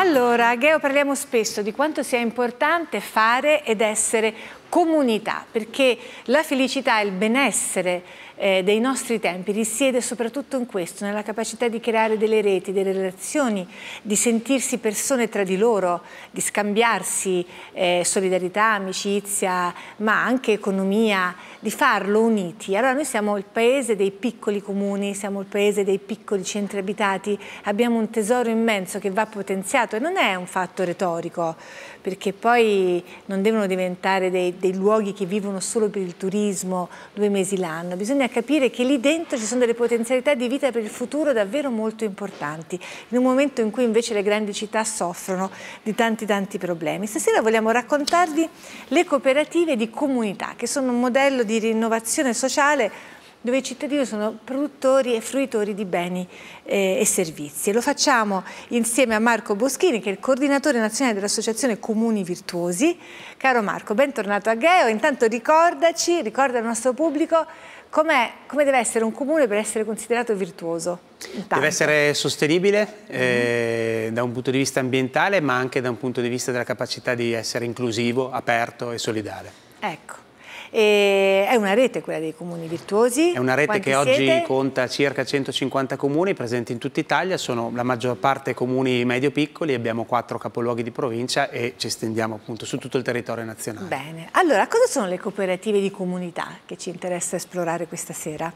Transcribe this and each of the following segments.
Allora, Geo, parliamo spesso di quanto sia importante fare ed essere comunità, perché la felicità e il benessere eh, dei nostri tempi risiede soprattutto in questo, nella capacità di creare delle reti, delle relazioni, di sentirsi persone tra di loro, di scambiarsi eh, solidarietà, amicizia, ma anche economia, di farlo uniti. Allora noi siamo il paese dei piccoli comuni, siamo il paese dei piccoli centri abitati, abbiamo un tesoro immenso che va potenziato e non è un fatto retorico, perché poi non devono diventare dei, dei luoghi che vivono solo per il turismo due mesi l'anno, bisogna a capire che lì dentro ci sono delle potenzialità di vita per il futuro davvero molto importanti, in un momento in cui invece le grandi città soffrono di tanti tanti problemi. Stasera vogliamo raccontarvi le cooperative di comunità, che sono un modello di rinnovazione sociale dove i cittadini sono produttori e fruitori di beni eh, e servizi. lo facciamo insieme a Marco Boschini, che è il coordinatore nazionale dell'Associazione Comuni Virtuosi. Caro Marco, bentornato a Gheo. Intanto ricordaci, ricorda il nostro pubblico, com come deve essere un comune per essere considerato virtuoso. Intanto. Deve essere sostenibile eh, da un punto di vista ambientale, ma anche da un punto di vista della capacità di essere inclusivo, aperto e solidale. Ecco. E è una rete quella dei comuni virtuosi. È una rete Quanti che oggi conta circa 150 comuni presenti in tutta Italia, sono la maggior parte comuni medio-piccoli, abbiamo quattro capoluoghi di provincia e ci estendiamo appunto su tutto il territorio nazionale. Bene, allora cosa sono le cooperative di comunità che ci interessa esplorare questa sera?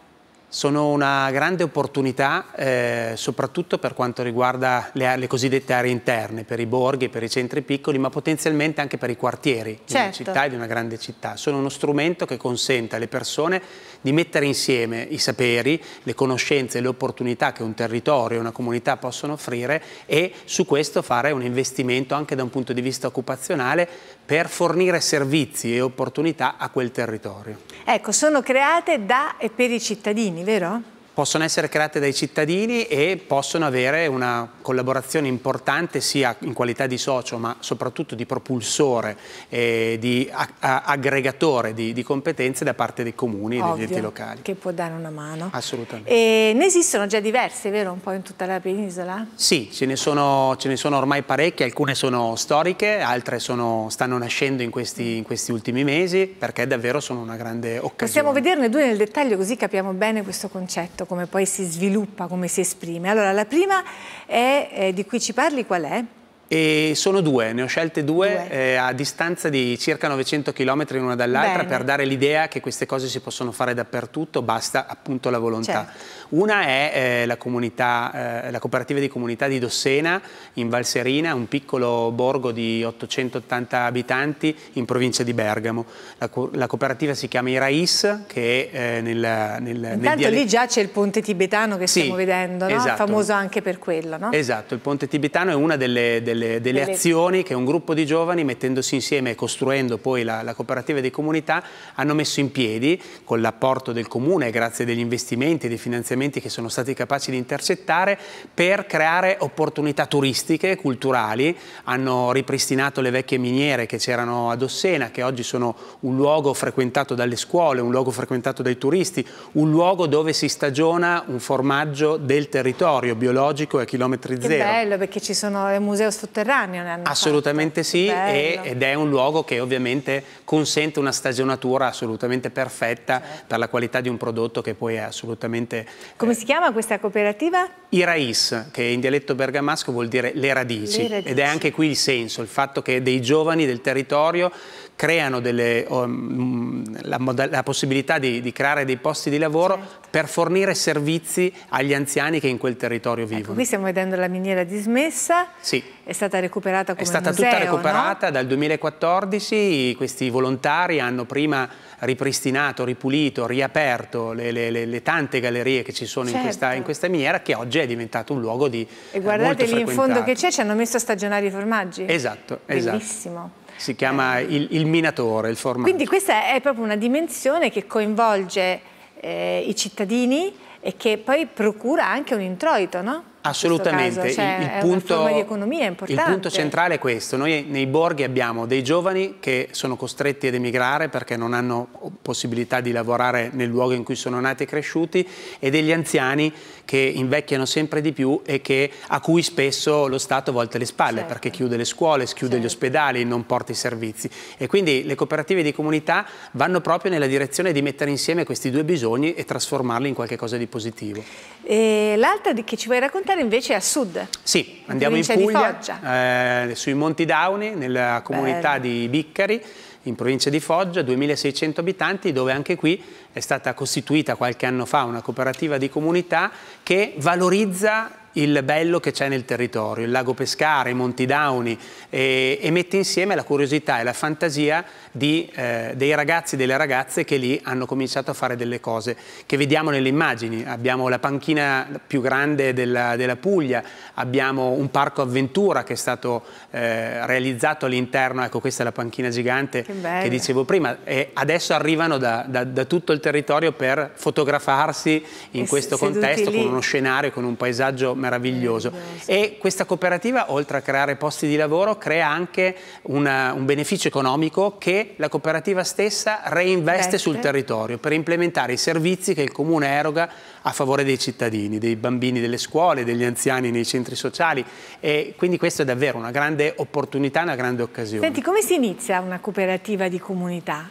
sono una grande opportunità eh, soprattutto per quanto riguarda le, le, cosiddette aree interne, per i borghi, per i centri piccoli, ma potenzialmente anche per i quartieri certo. di una certo. città e di una grande città. Sono uno strumento che consente alle persone di mettere insieme i saperi, le conoscenze, le opportunità che un territorio e una comunità possono offrire e su questo fare un investimento anche da un punto di vista occupazionale per fornire servizi e opportunità a quel territorio. Ecco, sono create da e per i cittadini Mineiro. possono essere create dai cittadini e possono avere una collaborazione importante sia in qualità di socio ma soprattutto di propulsore e di aggregatore di, di competenze da parte dei comuni Ovvio, e degli enti locali. che può dare una mano. Assolutamente. E ne esistono già diverse, vero, un po' in tutta la penisola? Sì, ce ne sono, ce ne sono ormai parecchie, alcune sono storiche, altre sono, stanno nascendo in questi, in questi ultimi mesi perché davvero sono una grande occasione. Possiamo vederne due nel dettaglio così capiamo bene questo concetto concetto, come poi si sviluppa, come si esprime. Allora, la prima è, eh, di cui ci parli qual è? E sono due, ne ho scelte due, due. Eh, a distanza di circa 900 km l'una dall'altra per dare l'idea che queste cose si possono fare dappertutto, basta appunto la volontà. Certo. Una è eh, la, comunità, eh, la cooperativa di comunità di Dossena in Valserina, un piccolo borgo di 880 abitanti in provincia di Bergamo. La, co la cooperativa si chiama Irais che è eh, nel, nel... Intanto nel lì già c'è il ponte tibetano che sì, stiamo vedendo, no? esatto. famoso anche per quello. No? Esatto, il ponte tibetano è una delle, delle delle, delle azioni che un gruppo di giovani mettendosi insieme e costruendo poi la, la cooperativa di comunità hanno messo in piedi con l'apporto del comune grazie degli investimenti e dei finanziamenti che sono stati capaci di intercettare per creare opportunità turistiche, culturali, hanno ripristinato le vecchie miniere che c'erano ad Ossena che oggi sono un luogo frequentato dalle scuole, un luogo frequentato dai turisti, un luogo dove si stagiona un formaggio del territorio biologico e a chilometri zero. Che bello perché ci sono il museo sfruttato sotterraneo. Ne Assolutamente fatto. sì, e, ed è un luogo che ovviamente consente una stagionatura assolutamente perfetta certo. per la qualità di un prodotto che poi è assolutamente... Come eh, si chiama questa cooperativa? Irais, che in dialetto bergamasco vuol dire le radici. le radici, ed è anche qui il senso, il fatto che dei giovani del territorio creano delle, um, la, la, possibilità di, di, creare dei posti di lavoro certo. per fornire servizi agli anziani che in quel territorio ecco, vivono. Ecco, qui stiamo vedendo la miniera dismessa. Sì è stata recuperata come È stata museo, tutta recuperata no? dal 2014, questi volontari hanno prima ripristinato, ripulito, riaperto le, le, le, le tante gallerie che ci sono certo. in, questa, in, certo. questa, miniera che oggi è diventato un luogo di E guardate eh, lì in fondo che c'è, ci hanno messo a stagionare i formaggi. Esatto, esatto. Bellissimo. Si chiama eh. il, il minatore, il formaggio. Quindi questa è proprio una dimensione che coinvolge eh, i cittadini e che poi procura anche un introito, no? Assolutamente, caso, cioè, il, il, punto, il, punto, centrale è questo, noi nei borghi abbiamo dei giovani che sono costretti ad emigrare perché non hanno possibilità di lavorare nel luogo in cui sono nati e cresciuti e degli anziani che invecchiano sempre di più e che, a cui spesso lo Stato volta le spalle certo. perché chiude le scuole, chiude certo. gli ospedali, non porta i servizi e quindi le cooperative di comunità vanno proprio nella direzione di mettere insieme questi due bisogni e trasformarli in qualcosa di positivo. L'altra che ci vuoi raccontare andare invece a sud. Sì, andiamo in Puglia, eh, sui Monti Dauni, nella comunità Bello. di Biccari, in provincia di Foggia, 2600 abitanti, dove anche qui è stata costituita qualche anno fa una cooperativa di comunità che valorizza il bello che c'è nel territorio, il lago Pescara, i Monti Dauni e, e mette insieme la curiosità e la fantasia di, eh, dei ragazzi e delle ragazze che lì hanno cominciato a fare delle cose che vediamo nelle immagini. Abbiamo la panchina più grande della, della Puglia, abbiamo un parco avventura che è stato eh, realizzato all'interno, ecco questa è la panchina gigante che, che dicevo prima e adesso arrivano da, da, da tutto il territorio per fotografarsi in e questo contesto con uno scenario, con un paesaggio meraviglioso. E questa cooperativa, oltre a creare posti di lavoro, crea anche una, un beneficio economico che la cooperativa stessa reinveste sul territorio per implementare i servizi che il comune eroga a favore dei cittadini, dei bambini delle scuole, degli anziani nei centri sociali e quindi questa è davvero una grande opportunità, una grande occasione. Senti, come si inizia una cooperativa di comunità?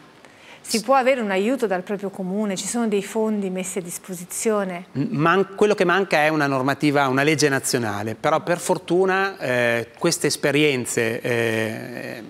si può avere un aiuto dal proprio comune, ci sono dei fondi messi a disposizione? Man quello che manca è una normativa, una legge nazionale, però per fortuna eh, queste esperienze... Eh,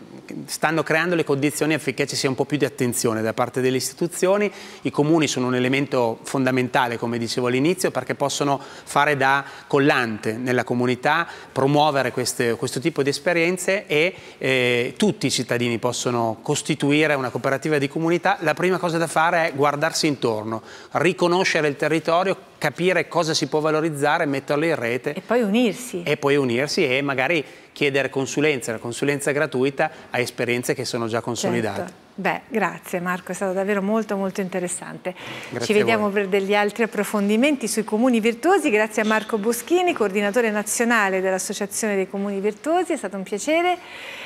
stanno creando le condizioni affinché ci sia un po' più di attenzione da parte delle istituzioni. I comuni sono un elemento fondamentale, come dicevo all'inizio, perché possono fare da collante nella comunità, promuovere queste, questo tipo di esperienze e eh, tutti i cittadini possono costituire una cooperativa di comunità. La prima cosa da fare è guardarsi intorno, riconoscere il territorio, capire cosa si può valorizzare, metterlo in rete. E poi unirsi. E poi unirsi e magari chiedere consulenza, la consulenza gratuita a esperienze che sono già certo. consolidate. Certo. Beh, grazie Marco, è stato davvero molto molto interessante. Grazie Ci vediamo per degli altri approfondimenti sui comuni virtuosi. Grazie a Marco Boschini, coordinatore nazionale dell'Associazione dei Comuni Virtuosi, è stato un piacere.